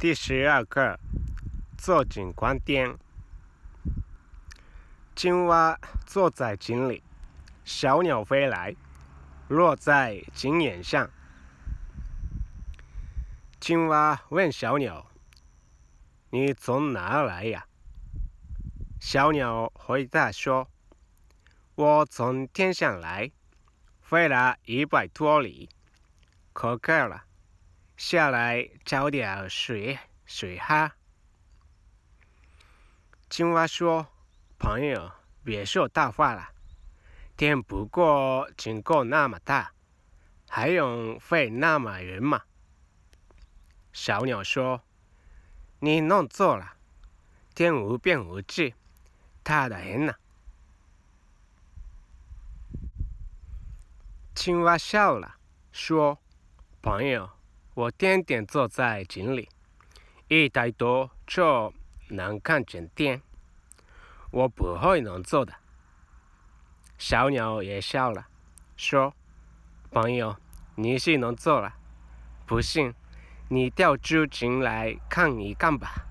第十二课《坐井观天》：青蛙坐在井里，小鸟飞来，落在井沿上。青蛙问小鸟：“你从哪儿来呀？”小鸟回答说：“我从天上来，飞了一百多里，可快了。”下来找点水水喝。青蛙说：“朋友，别说大话了，天不过井口那么大，还用飞那么远吗？”小鸟说：“你弄错了，天无边无际，大的很呢。”青蛙笑了，说：“朋友。”我天天坐在井里，一抬头就能看见天。我不会能做的。小鸟也笑了，说：“朋友，你是能做了，不信你跳出井来看一看吧。”